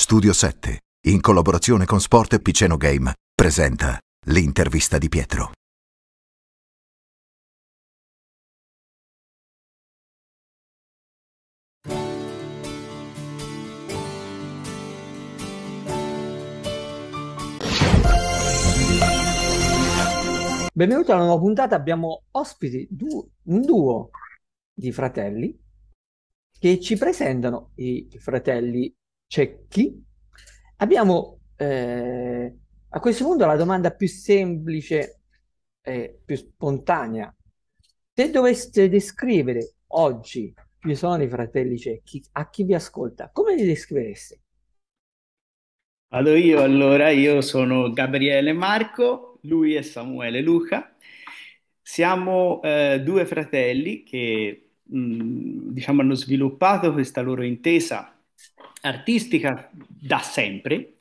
Studio 7, in collaborazione con Sport e Piceno Game, presenta l'intervista di Pietro. Benvenuti alla nuova puntata, abbiamo ospiti du- un duo di fratelli che ci presentano i fratelli Cecchi. Abbiamo eh, a questo punto la domanda più semplice e più spontanea. Se doveste descrivere oggi chi sono i fratelli cecchi, a chi vi ascolta, come li descrivereste? Vado io allora, io sono Gabriele Marco, lui è Samuele Luca. Siamo eh, due fratelli che mh, mm, diciamo hanno sviluppato questa loro intesa artistica da sempre,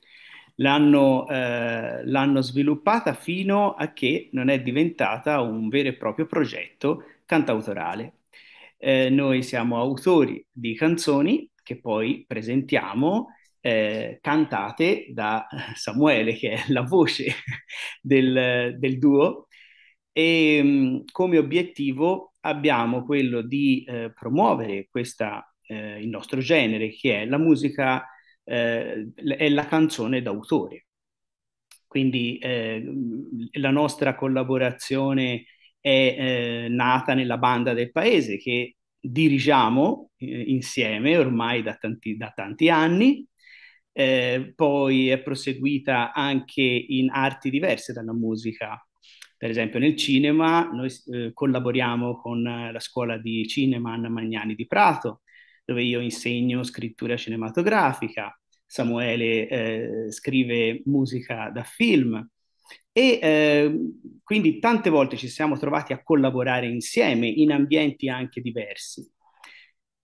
l'hanno, eh, l'hanno sviluppata fino a che non è diventata un vero e proprio progetto cantautorale. Eh, noi siamo autori di canzoni che poi presentiamo eh, cantate da Samuele, che è la voce del, del duo, e mm, come obiettivo abbiamo quello di eh, promuovere questa eh, il nostro genere, che è la musica, eh, è la canzone d'autore. Quindi eh, la nostra collaborazione è eh, nata nella banda del paese che dirigiamo eh, insieme ormai da tanti, da tanti anni, eh, poi è proseguita anche in arti diverse dalla musica, per esempio nel cinema noi eh, collaboriamo con la scuola di cinema Anna Magnani di Prato, dove io insegno scrittura cinematografica, Samuele eh, scrive musica da film e eh, quindi tante volte ci siamo trovati a collaborare insieme in ambienti anche diversi.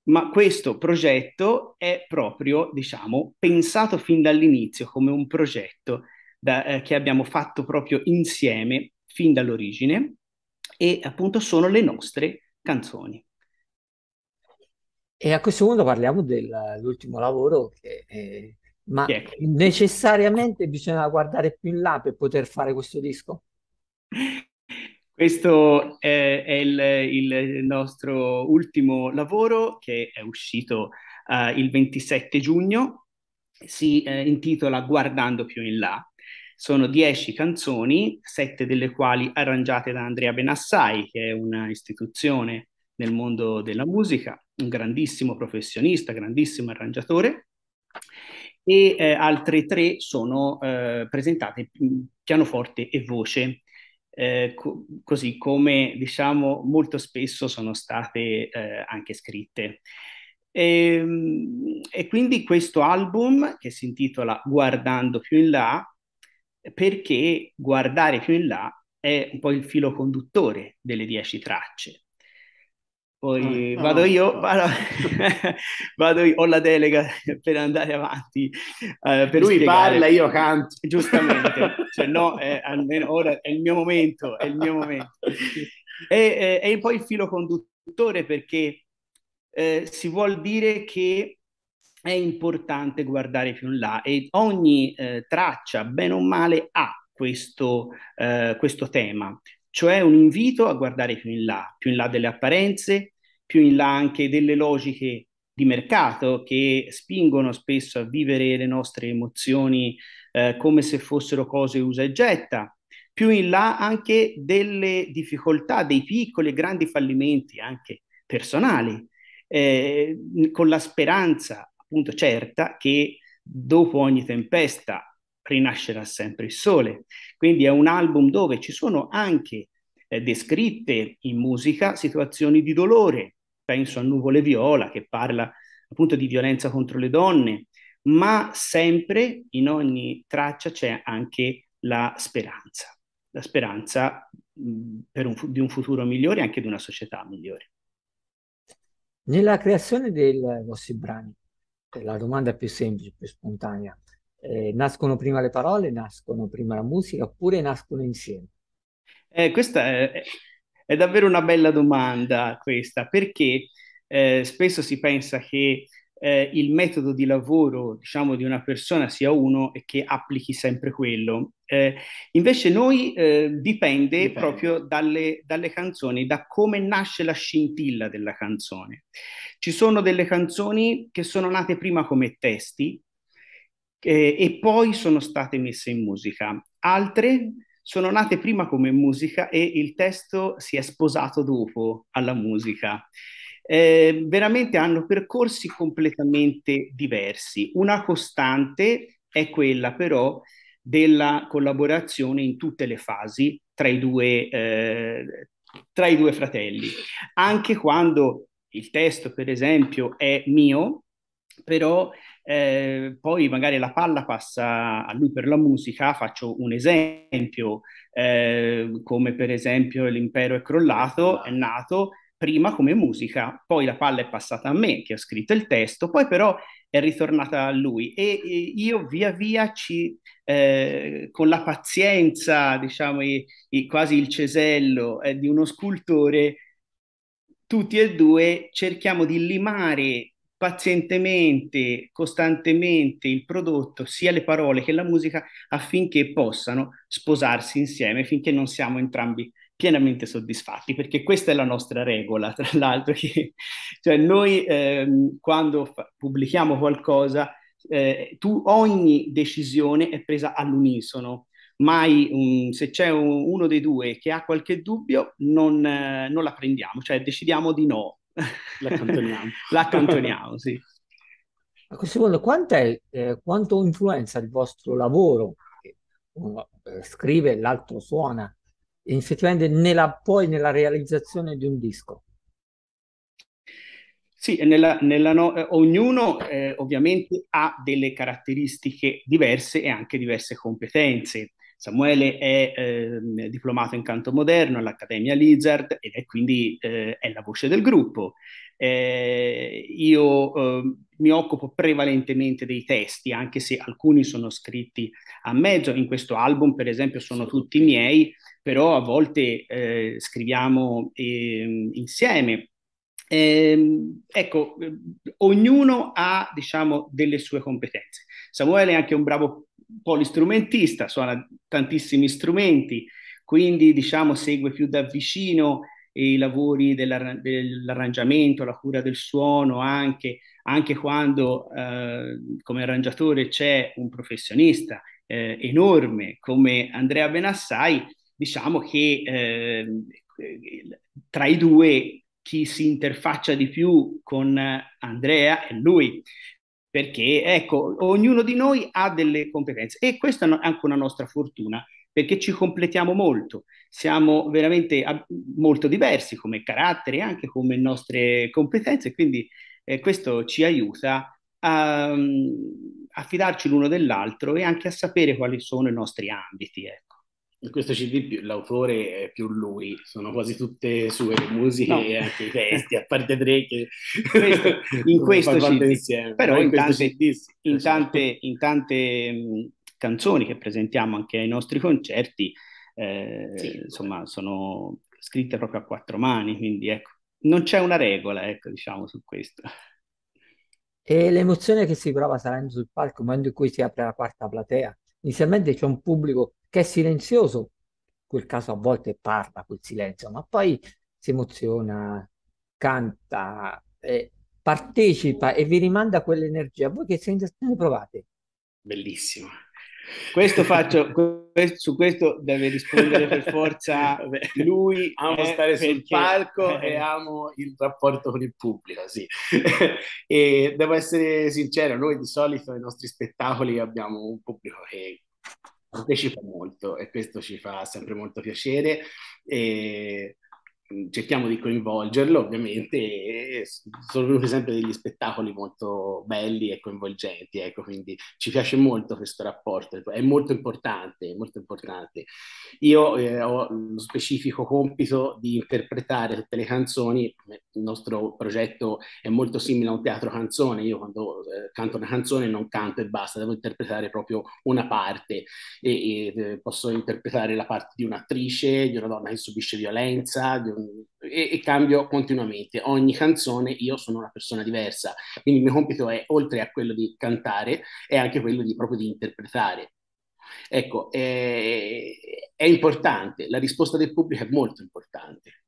Ma questo progetto è proprio, diciamo, pensato fin dall'inizio come un progetto da, eh, che abbiamo fatto proprio insieme fin dall'origine e appunto sono le nostre canzoni. E a questo punto parliamo dell'ultimo lavoro che... Eh, ma yeah. necessariamente bisognava guardare più in là per poter fare questo disco? Questo è, è il, il, nostro ultimo lavoro che è uscito uh, il 27 giugno, si eh, intitola Guardando più in là. Sono dieci canzoni, sette delle quali arrangiate da Andrea Benassai, che è un'istituzione nel mondo della musica, un grandissimo professionista, grandissimo arrangiatore, e eh, altre tre sono eh, presentate pianoforte e voce, eh, co- così come diciamo molto spesso sono state eh, anche scritte. E, ehm, e quindi questo album che si intitola Guardando più in là, perché guardare più in là è un po' il filo conduttore delle dieci tracce. Poi ah, vado io, vado, vado io, ho la delega per andare avanti. Eh, per Lui spiegare. parla, io canto. Giustamente, cioè, no, è, almeno ora è il mio momento, è il mio momento. E, e, e poi il filo conduttore perché eh, si vuol dire che è importante guardare più in là e ogni eh, traccia, bene o male, ha questo, eh, questo tema cioè un invito a guardare più in là, più in là delle apparenze, più in là anche delle logiche di mercato che spingono spesso a vivere le nostre emozioni eh, come se fossero cose usa e getta, più in là anche delle difficoltà, dei piccoli e grandi fallimenti anche personali, eh, con la speranza appunto certa che dopo ogni tempesta rinascerà sempre il sole. Quindi è un album dove ci sono anche eh, descritte in musica situazioni di dolore, penso a Nuvole Viola che parla appunto di violenza contro le donne, ma sempre in ogni traccia c'è anche la speranza, la speranza mm, un, di un futuro migliore e anche di una società migliore. Nella creazione dei vostri brani, la domanda più semplice, più spontanea, eh, nascono prima le parole, nascono prima la musica oppure nascono insieme? Eh, questa è, è davvero una bella domanda questa, perché eh, spesso si pensa che eh, il metodo di lavoro, diciamo, di una persona sia uno e che applichi sempre quello. Eh, invece noi eh, dipende, dipende, proprio dalle, dalle, canzoni, da come nasce la scintilla della canzone. Ci sono delle canzoni che sono nate prima come testi eh, e poi sono state messe in musica, altre sono nate prima come musica e il testo si è sposato dopo alla musica. Eh, veramente hanno percorsi completamente diversi. Una costante è quella però della collaborazione in tutte le fasi tra i due, eh, tra i due fratelli. Anche quando il testo, per esempio, è mio, però eh, poi magari la palla passa a lui per la musica, faccio un esempio, eh, come per esempio l'impero è crollato, è nato prima come musica, poi la palla è passata a me che ho scritto il testo, poi però è ritornata a lui e, e io via via ci, eh, con la pazienza, diciamo, e, e quasi il cesello eh, di uno scultore, tutti e due cerchiamo di limare pazientemente, costantemente il prodotto, sia le parole che la musica, affinché possano sposarsi insieme, finché non siamo entrambi pienamente soddisfatti, perché questa è la nostra regola, tra l'altro, che, cioè noi ehm, quando fa- pubblichiamo qualcosa, eh, tu, ogni decisione è presa all'unisono, mai um, se c'è un, uno dei due che ha qualche dubbio non, eh, non la prendiamo, cioè decidiamo di no, L'accantoniamo. L'accantoniamo, sì. Secondo, quant'è, eh, quanto influenza il vostro lavoro? Uno eh, scrive, l'altro suona, effettivamente nella, poi nella realizzazione di un disco. Sì, nella, nella no, eh, ognuno eh, ovviamente ha delle caratteristiche diverse e anche diverse competenze. Samuele è eh, diplomato in canto moderno all'Accademia Lizard ed è quindi eh, è la voce del gruppo. Eh, io ehm, mi occupo prevalentemente dei testi, anche se alcuni sono scritti a mezzo. In questo album, per esempio, sono tutti miei, però a volte eh, scriviamo ehm, insieme. Ehm, ecco, ognuno ha, diciamo, delle sue competenze. Samuele è anche un bravo polistrumentista, suona tantissimi strumenti, quindi diciamo segue più da vicino i lavori dell'ar- dell'arrangiamento, la cura del suono anche, anche quando eh, come arrangiatore c'è un professionista eh, enorme come Andrea Benassai, diciamo che eh, tra i due chi si interfaccia di più con Andrea è lui perché ecco, ognuno di noi ha delle competenze e questa è anche una nostra fortuna perché ci completiamo molto, siamo veramente ab- molto diversi come caratteri, anche come nostre competenze, quindi eh, questo ci aiuta a, mm, a fidarci l'uno dell'altro e anche a sapere quali sono i nostri ambiti. Ecco in questo CD l'autore è più lui, sono quasi tutte sue le musiche no. e anche i testi, a parte tre che in questo CD, insieme, però in, tante, CD, sì. in, tante, in tante, canzoni che presentiamo anche ai nostri concerti, eh, sì, insomma, sono scritte proprio a quattro mani, quindi ecco, non c'è una regola, ecco, diciamo, su questo. E l'emozione che si prova salendo sul palco, il momento in cui si apre la quarta platea, inizialmente c'è un pubblico che è silenzioso, quel caso a volte parla quel silenzio, ma poi si emoziona, canta, eh, partecipa e vi rimanda quell'energia. Voi che sensazione provate? Bellissimo. Questo faccio, su questo deve rispondere per forza lui. amo eh, stare sul palco eh. e amo il rapporto con il pubblico, sì. e devo essere sincero, noi di solito nei nostri spettacoli abbiamo un pubblico che partecipa molto e questo ci fa sempre molto piacere. E Mm, cerchiamo di coinvolgerlo ovviamente sono venuti sempre degli spettacoli molto belli e coinvolgenti, ecco, quindi ci piace molto questo rapporto, è molto importante, molto importante. Io eh, ho lo specifico compito di interpretare tutte le canzoni, il nostro progetto è molto simile a un teatro canzone, io quando eh, canto una canzone non canto e basta, devo interpretare proprio una parte e, e eh, posso interpretare la parte di un'attrice, di una donna che subisce violenza, di e, e, cambio continuamente. Ogni canzone io sono una persona diversa, quindi il mio compito è, oltre a quello di cantare, è anche quello di, proprio di interpretare. Ecco, è, eh, è importante, la risposta del pubblico è molto importante.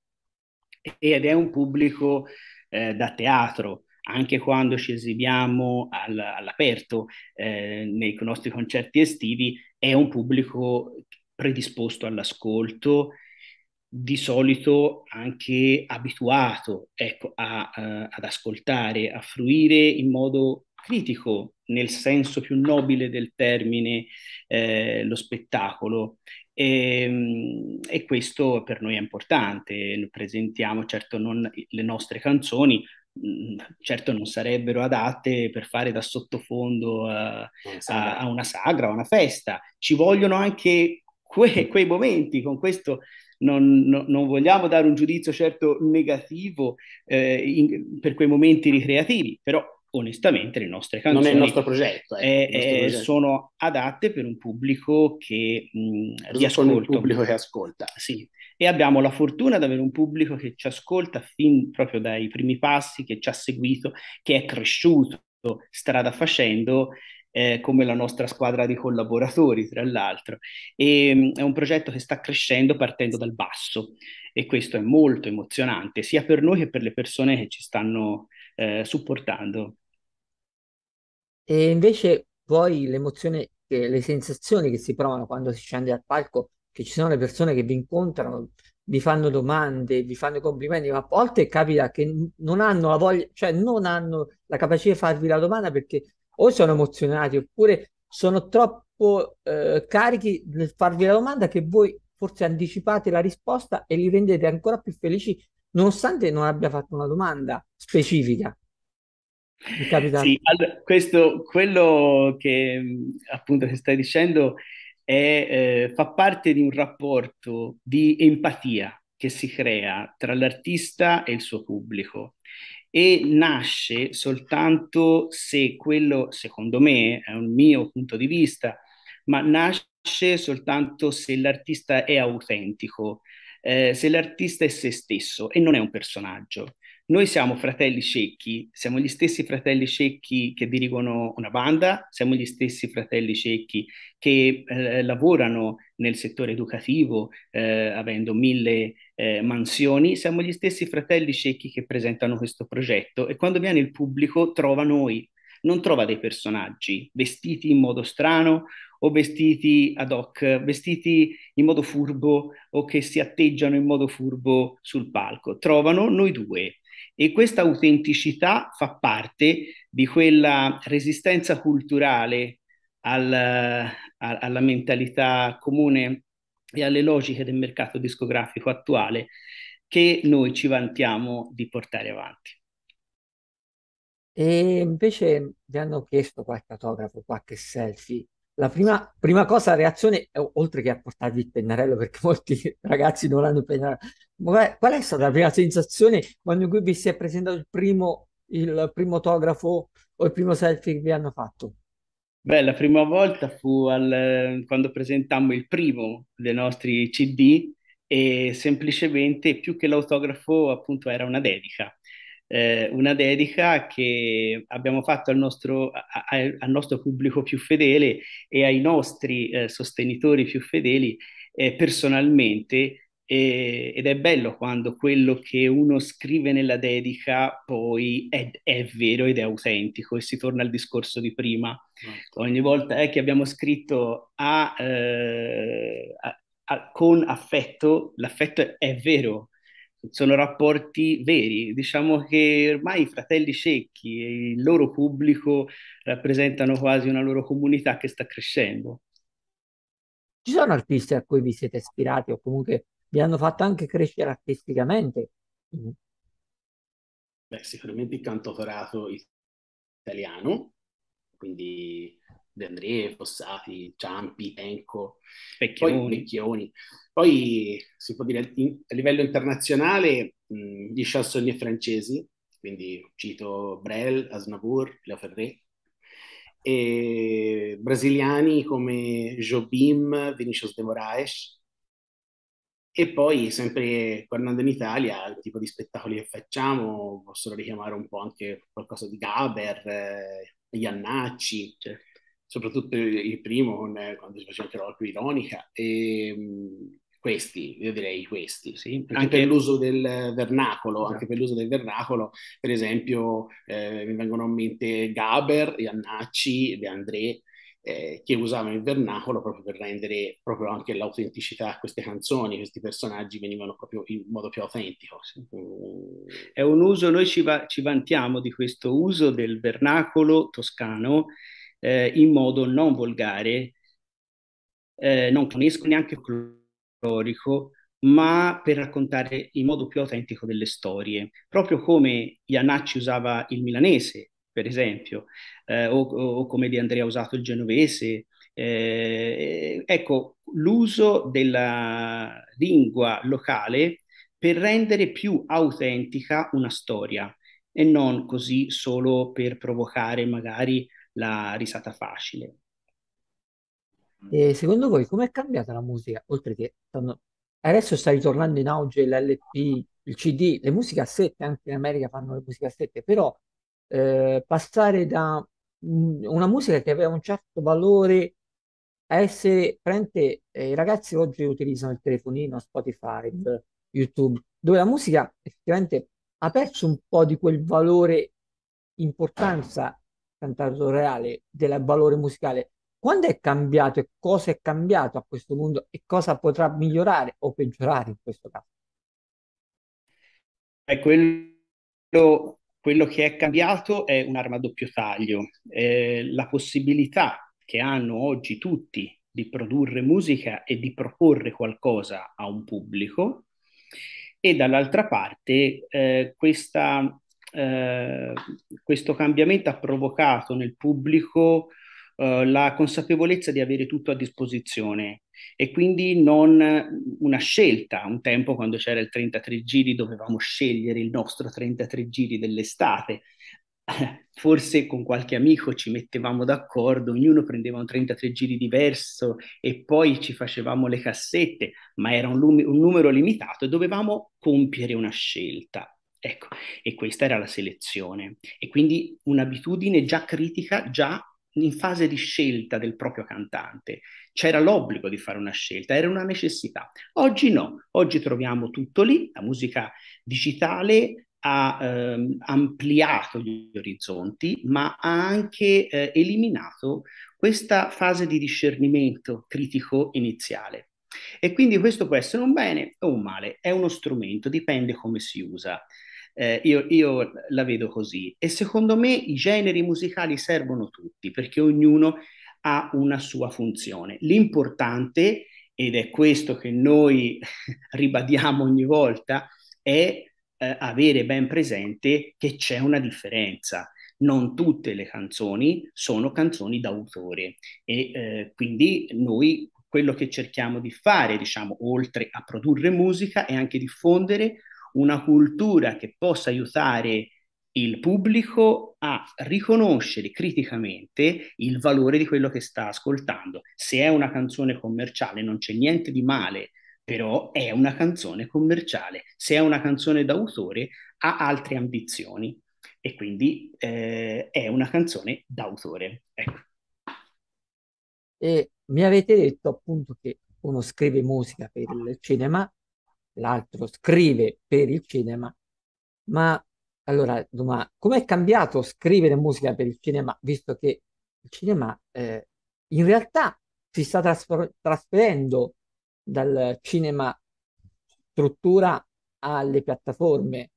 Ed è un pubblico eh, da teatro, anche quando ci esibiamo al, all'aperto eh, nei nostri concerti estivi, è un pubblico predisposto all'ascolto, di solito anche abituato ecco, a, uh, ad ascoltare, a fruire in modo critico, nel senso più nobile del termine, eh, lo spettacolo. E, ehm, e, questo per noi è importante. Presentiamo certo non le nostre canzoni, mm, certo non sarebbero adatte per fare da sottofondo a, a, a una sagra, a una festa. Ci vogliono anche Que- mm. quei momenti, con questo non, no, non vogliamo dare un giudizio certo negativo eh, in, per quei momenti ricreativi, però onestamente le nostre canzoni non è il nostro progetto, ecco, eh, è, il nostro eh, progetto. sono adatte per un pubblico che mh, di Un pubblico che ascolta. Sì. E abbiamo la fortuna di avere un pubblico che ci ascolta fin proprio dai primi passi, che ci ha seguito, che è cresciuto strada facendo eh, come la nostra squadra di collaboratori, tra l'altro. E, mm, è un progetto che sta crescendo partendo dal basso e questo è molto emozionante, sia per noi che per le persone che ci stanno eh, supportando. E invece poi l'emozione, eh, le sensazioni che si provano quando si scende al palco, che ci sono le persone che vi incontrano, vi fanno domande, vi fanno complimenti, ma a volte capita che non hanno la voglia, cioè non hanno la capacità di farvi la domanda perché o sono emozionati oppure sono troppo eh, carichi nel farvi la domanda che voi forse anticipate la risposta e li rendete ancora più felici nonostante non abbia fatto una domanda specifica. Sì, allora, questo, quello che appunto che stai dicendo è, eh, fa parte di un rapporto di empatia che si crea tra l'artista e il suo pubblico e nasce soltanto se quello, secondo me, è un mio punto di vista, ma nasce soltanto se l'artista è autentico, eh, se l'artista è se stesso e non è un personaggio. Noi siamo fratelli scecchi, siamo gli stessi fratelli scecchi che dirigono una banda, siamo gli stessi fratelli scecchi che eh, lavorano nel settore educativo, eh, avendo mille eh, mansioni, siamo gli stessi fratelli scecchi che presentano questo progetto e quando viene il pubblico trova noi, non trova dei personaggi vestiti in modo strano o vestiti ad hoc, vestiti in modo furbo o che si atteggiano in modo furbo sul palco. Trovano noi due, e questa autenticità fa parte di quella resistenza culturale al, a, alla mentalità comune e alle logiche del mercato discografico attuale che noi ci vantiamo di portare avanti. E invece vi hanno chiesto qualche autografo, qualche selfie la prima, prima cosa, la reazione, eh, oltre che a portarvi il pennarello, perché molti ragazzi non hanno il pennarello, qual è stata la prima sensazione quando in vi si è presentato il primo, il primo autografo o il primo selfie che vi hanno fatto? Beh, la prima volta fu al, quando presentammo il primo dei nostri CD e semplicemente più che l'autografo appunto era una dedica eh, una dedica che abbiamo fatto al nostro, a, a, al nostro, pubblico più fedele e ai nostri eh, sostenitori più fedeli eh, personalmente ed è bello quando quello che uno scrive nella dedica poi è, è, vero ed è autentico e si torna al discorso di prima. Certo. Ogni volta eh, che abbiamo scritto a, eh, a, a, con affetto, l'affetto è, è vero, sono rapporti veri. Diciamo che ormai i fratelli Cecchi e il loro pubblico rappresentano quasi una loro comunità che sta crescendo. Ci sono artisti a cui vi siete ispirati o comunque vi hanno fatto anche crescere artisticamente? Mm. Beh, sicuramente il canto corato italiano, quindi De André, Fossati, Ciampi, Tenco, Pecchioni. Poi, Vecchioni. Poi si può dire a livello internazionale mh, gli chansonnier francesi, quindi cito Brel, Asnabur, La Ferré, e brasiliani come Jobim, Vinicius de Moraes, e poi, sempre tornando in Italia, il tipo di spettacoli che facciamo possono richiamare un po' anche qualcosa di Gaber, eh, Iannacci, cioè, soprattutto il primo quando si faceva anche l'orco ironica, e, ehm, questi, io direi questi, sì, anche per l'uso del vernacolo, anche per l'uso del vernacolo, per esempio eh, mi vengono in mente Gaber, Iannacci, De André, eh, che usavano il vernacolo proprio per rendere proprio anche l'autenticità a queste canzoni, questi personaggi venivano proprio in modo più autentico. Sì. È un uso, noi ci, va, ci vantiamo di questo uso del vernacolo toscano eh, in modo non volgare, eh, non conosco neanche clorico, ma per raccontare in modo più autentico delle storie, proprio come Iannacci usava il milanese, per esempio, eh, o, o, come Di Andrea ha usato il genovese. Eh, ecco, l'uso della lingua locale per rendere più autentica una storia e non così solo per provocare magari la risata facile. Mm. E secondo voi com'è cambiata la musica? Oltre che adesso sta ritornando in auge l'LP, il CD, le musiche a sette, anche in America fanno le musiche a sette, però eh, passare da mm, una musica che aveva un certo valore a essere prende, eh, i ragazzi oggi utilizzano il telefonino, Spotify, mm. YouTube, dove la musica effettivamente ha perso un po' di quel valore, importanza cantato reale, del valore musicale, quando è cambiato e cosa è cambiato a questo punto e cosa potrà migliorare o peggiorare in questo caso? È quello, quello che è cambiato è un'arma a doppio taglio, eh, la possibilità che hanno oggi tutti di produrre musica e di proporre qualcosa a un pubblico e dall'altra parte eh, questa eh, questo cambiamento ha provocato nel pubblico eh, la consapevolezza di avere tutto a disposizione e quindi non una scelta. Un tempo quando c'era il 33 giri dovevamo scegliere il nostro 33 giri dell'estate. Forse con qualche amico ci mettevamo d'accordo, ognuno prendeva un 33 giri diverso e poi ci facevamo le cassette, ma era un, lum- un numero limitato e dovevamo compiere una scelta. Ecco, e questa era la selezione. E quindi un'abitudine già critica, già in fase di scelta del proprio cantante. C'era l'obbligo di fare una scelta, era una necessità. Oggi no, oggi troviamo tutto lì, la musica digitale ha ehm, ampliato gli orizzonti, ma ha anche eh, eliminato questa fase di discernimento critico iniziale. E quindi questo può essere un bene o un male, è uno strumento, dipende come si usa. Eh, io, io la vedo così e secondo me i generi musicali servono tutti perché ognuno ha una sua funzione. L'importante, ed è questo che noi ribadiamo ogni volta, è eh, avere ben presente che c'è una differenza. Non tutte le canzoni sono canzoni d'autore e eh, quindi noi quello che cerchiamo di fare, diciamo, oltre a produrre musica, è anche diffondere una cultura che possa aiutare il pubblico a riconoscere criticamente il valore di quello che sta ascoltando. Se è una canzone commerciale non c'è niente di male, però è una canzone commerciale. Se è una canzone d'autore ha altre ambizioni e quindi eh, è una canzone d'autore. Ecco. E mi avete detto appunto che uno scrive musica per il cinema, l'altro scrive per il cinema, ma allora domanda, com'è cambiato scrivere musica per il cinema, visto che il cinema eh, in realtà si sta trasfer- trasferendo dal cinema struttura alle piattaforme.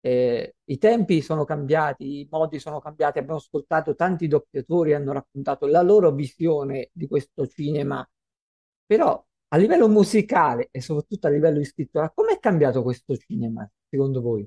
Eh, I tempi sono cambiati, i modi sono cambiati, abbiamo ascoltato tanti doppiatori hanno raccontato la loro visione di questo cinema, però a livello musicale e soprattutto a livello di scrittura, com'è cambiato questo cinema, secondo voi?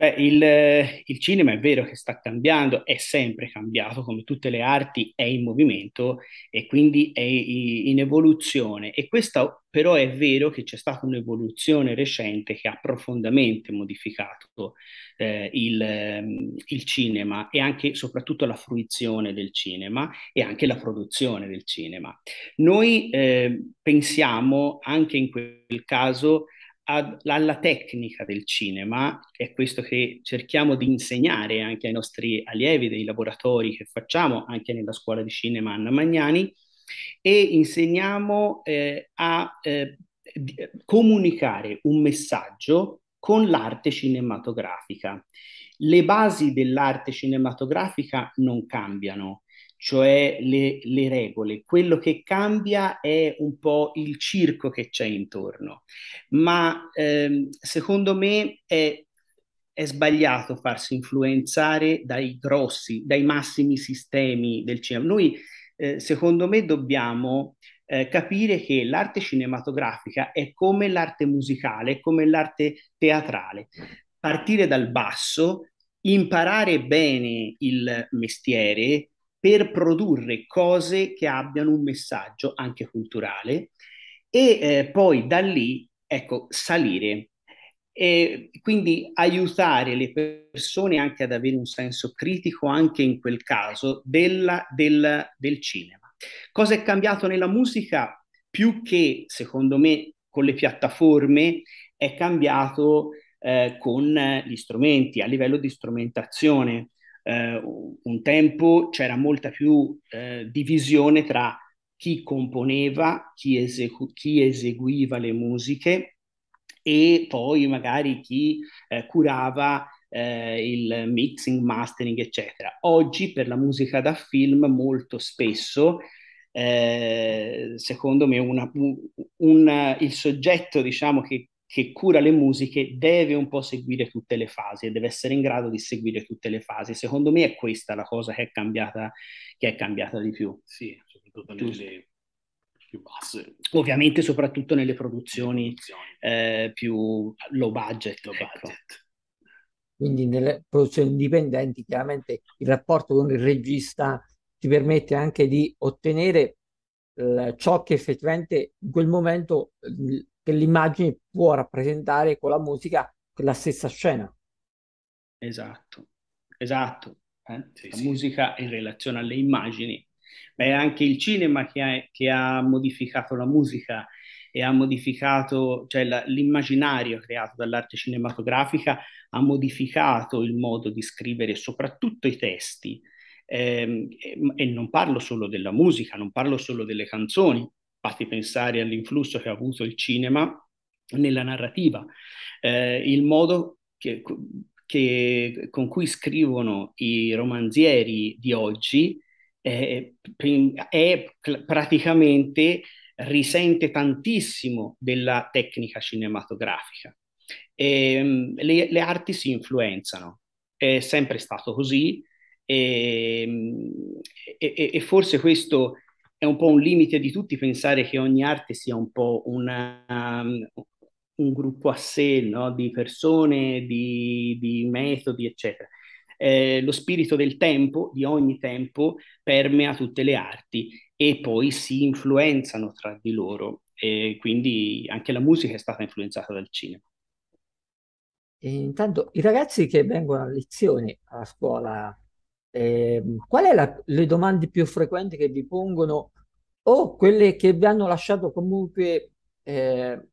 Beh, il, il, cinema è vero che sta cambiando, è sempre cambiato, come tutte le arti è in movimento e quindi è in evoluzione. E questa però è vero che c'è stata un'evoluzione recente che ha profondamente modificato eh, il, il, cinema e anche soprattutto la fruizione del cinema e anche la produzione del cinema. Noi eh, pensiamo anche in quel caso ad, alla tecnica del cinema, è questo che cerchiamo di insegnare anche ai nostri allievi dei laboratori che facciamo anche nella scuola di cinema Anna Magnani, e insegniamo eh, a eh, comunicare un messaggio con l'arte cinematografica. Le basi dell'arte cinematografica non cambiano, cioè le, le, regole. Quello che cambia è un po' il circo che c'è intorno, ma ehm, secondo me è, è, sbagliato farsi influenzare dai grossi, dai massimi sistemi del cinema. Noi, eh, secondo me, dobbiamo eh, capire che l'arte cinematografica è come l'arte musicale, è come l'arte teatrale. Partire dal basso, imparare bene il mestiere, per produrre cose che abbiano un messaggio anche culturale e eh, poi da lì, ecco, salire. E quindi aiutare le persone anche ad avere un senso critico, anche in quel caso, della, del, del cinema. Cosa è cambiato nella musica? Più che, secondo me, con le piattaforme, è cambiato eh, con gli strumenti, a livello di strumentazione eh, un tempo c'era molta più eh, divisione tra chi componeva, chi, esecu- chi, eseguiva le musiche e poi magari chi eh, curava eh, il mixing, mastering, eccetera. Oggi per la musica da film molto spesso eh, secondo me una, un, un, il soggetto diciamo, che che cura le musiche deve un po' seguire tutte le fasi e deve essere in grado di seguire tutte le fasi. Secondo me è questa la cosa che è cambiata, che è cambiata di più. Sì, soprattutto nelle più basse. Ovviamente soprattutto nelle produzioni, produzioni. Eh, più low budget. Low ecco. budget. Quindi nelle produzioni indipendenti chiaramente il rapporto con il regista ti permette anche di ottenere eh, ciò che effettivamente in quel momento eh, che l'immagine può rappresentare con la musica la stessa scena. Esatto, esatto. Eh? Sì, la sì. musica in relazione alle immagini. Ma è anche il cinema che ha, che ha modificato la musica e ha modificato, cioè la, l'immaginario creato dall'arte cinematografica ha modificato il modo di scrivere soprattutto i testi. Eh, e, e non parlo solo della musica, non parlo solo delle canzoni, Basti pensare all'influsso che ha avuto il cinema nella narrativa, eh, il modo che, che, con cui scrivono i romanzieri di oggi eh, è praticamente risente tantissimo della tecnica cinematografica. E, ehm, le, le, arti si influenzano, è sempre stato così ehm, e, e, e forse questo è un po' un limite di tutti pensare che ogni arte sia un po' una, um, un gruppo a sé no? di persone, di, di metodi, eccetera. Eh, lo spirito del tempo, di ogni tempo, permea tutte le arti e poi si influenzano tra di loro. E quindi anche la musica è stata influenzata dal cinema. E intanto i ragazzi che vengono a lezioni a scuola eh, qual è la, le domande più frequenti che vi pongono o quelle che vi hanno lasciato comunque eh,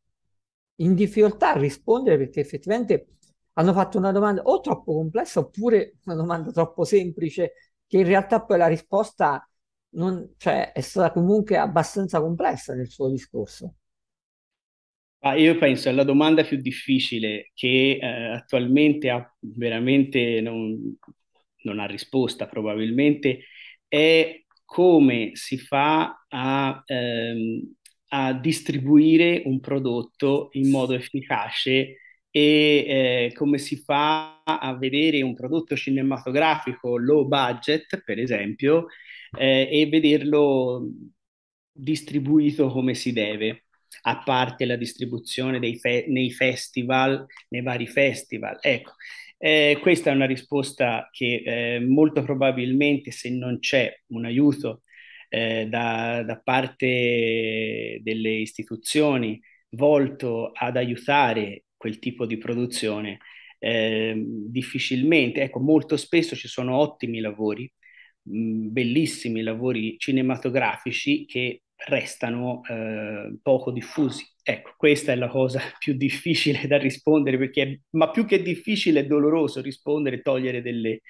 in difficoltà a rispondere perché effettivamente hanno fatto una domanda o troppo complessa oppure una domanda troppo semplice che in realtà poi la risposta non, cioè, è stata comunque abbastanza complessa nel suo discorso. Ah, io penso è la domanda più difficile che eh, attualmente ha veramente non, non ha risposta probabilmente, è come si fa a, ehm, a distribuire un prodotto in modo efficace e eh, come si fa a vedere un prodotto cinematografico low budget, per esempio, eh, e vederlo distribuito come si deve a parte la distribuzione fe- nei festival, nei vari festival. Ecco, eh, questa è una risposta che eh, molto probabilmente, se non c'è un aiuto eh, da, da, parte delle istituzioni volto ad aiutare quel tipo di produzione, ehm, difficilmente, ecco, molto spesso ci sono ottimi lavori, mh, bellissimi lavori cinematografici che restano eh, poco diffusi. Ecco, questa è la cosa più difficile da rispondere, perché è, ma più che difficile è doloroso rispondere e togliere delle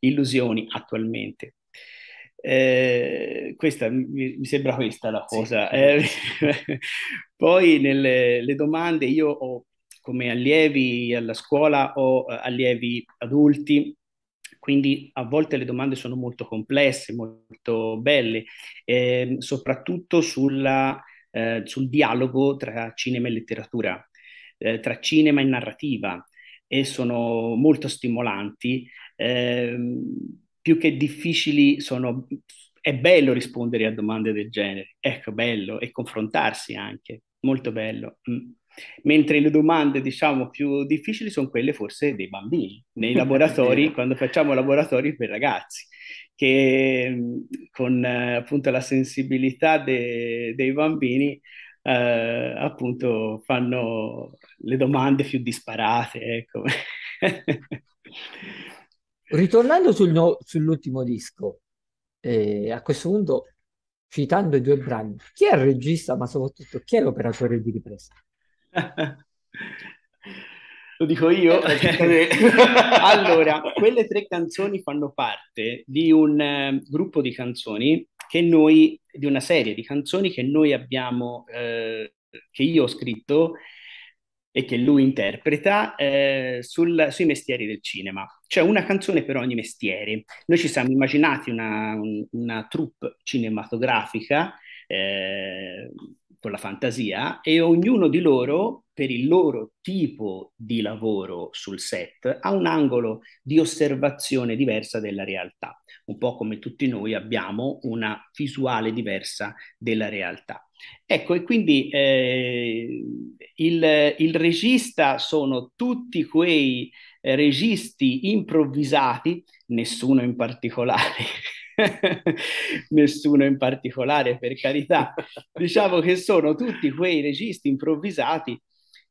illusioni attualmente. Eh, questa, mi, sembra questa la cosa. Sì. Eh, poi nelle domande io ho come allievi alla scuola ho eh, allievi adulti quindi a volte le domande sono molto complesse, molto belle, eh, soprattutto sulla, eh, sul dialogo tra cinema e letteratura, eh, tra cinema e narrativa, e sono molto stimolanti. Ehm, più che difficili sono, è bello rispondere a domande del genere, ecco, bello, e confrontarsi anche molto bello. Mm. Mentre le domande, diciamo, più difficili sono quelle forse dei bambini, nei laboratori, quando facciamo laboratori per ragazzi, che mm, con eh, appunto la sensibilità de- dei bambini eh, appunto fanno le domande più disparate, ecco. Ritornando sul no- sull'ultimo disco, eh, a questo punto citando i due eh. brani, chi è il regista, ma soprattutto chi è l'operatore di ripresa? Lo dico io. Eh, allora, quelle tre canzoni fanno parte di un eh, gruppo di canzoni che noi, di una serie di canzoni che noi abbiamo, eh, che io ho scritto e che lui interpreta eh, sul, sui mestieri del cinema. C'è una canzone per ogni mestiere. Noi ci siamo immaginati una, una troupe cinematografica eh, con la fantasia e ognuno di loro, per il loro tipo di lavoro sul set, ha un angolo di osservazione diversa della realtà, un po' come tutti noi abbiamo una visuale diversa della realtà. Ecco, e quindi eh, il, il, regista sono tutti quei eh, registi improvvisati, nessuno in particolare. nessuno in particolare, per carità. diciamo che sono tutti quei registi improvvisati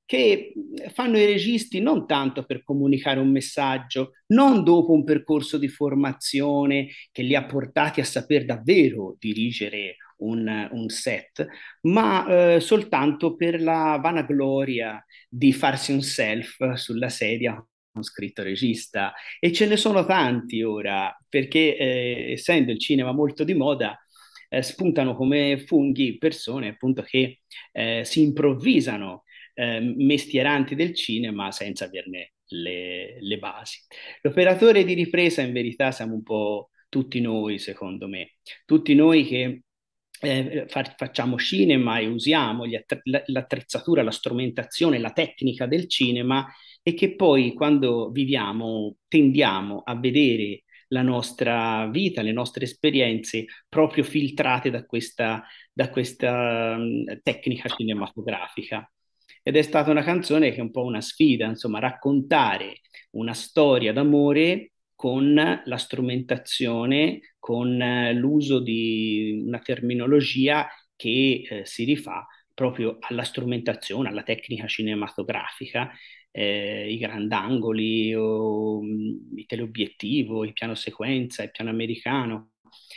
che fanno i registi non tanto per comunicare un messaggio, non dopo un percorso di formazione che li ha portati a saper davvero dirigere un, un set, ma eh, soltanto per la vanagloria di farsi un self sulla sedia scritto regista e ce ne sono tanti ora perché eh, essendo il cinema molto di moda eh, spuntano come funghi persone appunto che eh, si improvvisano eh, mestieranti del cinema senza averne le, le, basi. L'operatore di ripresa in verità siamo un po' tutti noi secondo me, tutti noi che eh, eh, fa- facciamo cinema e usiamo att- l'attrezzatura, la strumentazione, la tecnica del cinema e che poi quando viviamo tendiamo a vedere la nostra vita, le nostre esperienze proprio filtrate da questa, da questa mm, tecnica cinematografica. Ed è stata una canzone che è un po' una sfida, insomma, raccontare una storia d'amore con la strumentazione, con l'uso di una terminologia che eh, si rifà proprio alla strumentazione, alla tecnica cinematografica, eh, i grandangoli, o, mm, il teleobiettivo, il piano sequenza, il piano americano.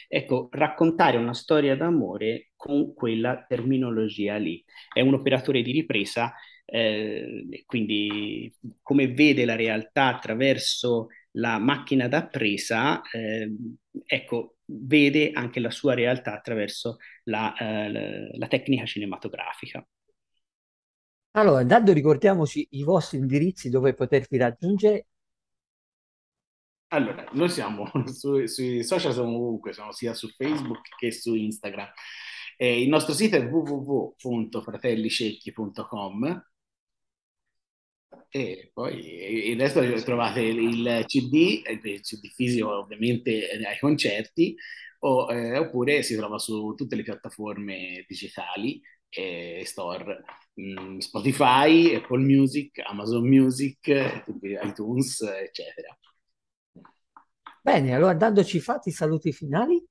Ecco, raccontare una storia d'amore con quella terminologia lì. È un operatore di ripresa, eh, quindi come vede la realtà attraverso la macchina da presa, eh, ecco, vede anche la sua realtà attraverso la, eh, la tecnica cinematografica. Allora, intanto ricordiamoci i vostri indirizzi dove potervi raggiungere allora, noi siamo su, sui social, siamo ovunque, siamo sia su Facebook che su Instagram. Eh, il nostro sito è www.fratellicecchi.com e poi il resto trovate il CD, il CD eh, fisico ovviamente eh, ai concerti, o, eh, oppure si trova su tutte le piattaforme digitali e eh, store, mh, mm, Spotify, Apple Music, Amazon Music, iTunes, eccetera. Bene, allora dandoci fatti i saluti finali.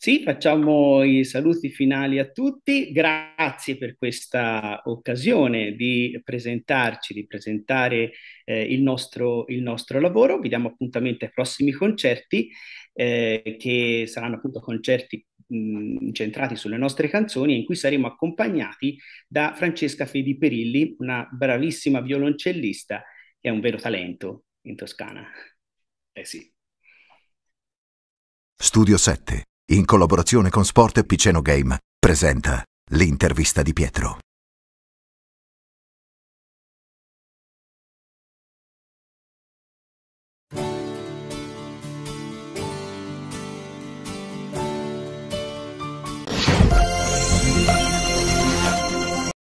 Sì, facciamo i saluti finali a tutti. Grazie per questa occasione di presentarci, di presentare eh, il, nostro, il, nostro, lavoro. Vi diamo appuntamento ai prossimi concerti, eh, che saranno appunto concerti mh, incentrati sulle nostre canzoni, in cui saremo accompagnati da Francesca Fedi Perilli, una bravissima violoncellista che è un vero talento in Toscana. Eh sì. Studio 7 in collaborazione con Sport e Piceno Game, presenta l'intervista di Pietro.